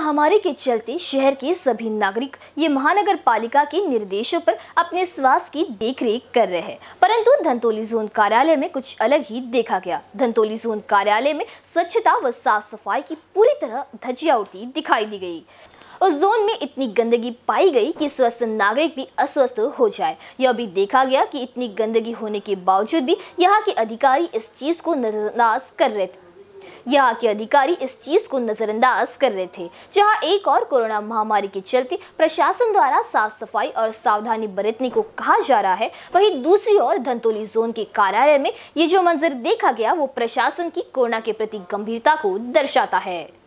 महामारी के चलते शहर के सभी नागरिक ये महानगर पालिका के निर्देशों पर अपने स्वास्थ्य की देखरेख कर रहे हैं परंतु धंतोली जोन कार्यालय में कुछ अलग ही देखा गया धंतोली जोन कार्यालय में स्वच्छता व साफ सफाई की पूरी तरह धजिया उड़ती दिखाई दी गई उस जोन में इतनी गंदगी पाई गई कि स्वस्थ नागरिक भी अस्वस्थ हो जाए यह भी देखा गया कि इतनी गंदगी होने के बावजूद भी यहाँ के अधिकारी इस चीज़ को नजरअंदाज कर रहे थे यहाँ के अधिकारी इस चीज को नजरअंदाज कर रहे थे जहाँ एक और कोरोना महामारी के चलते प्रशासन द्वारा साफ सफाई और सावधानी बरतने को कहा जा रहा है वही दूसरी ओर धंतोली जोन के कार्यालय में ये जो मंजर देखा गया वो प्रशासन की कोरोना के प्रति गंभीरता को दर्शाता है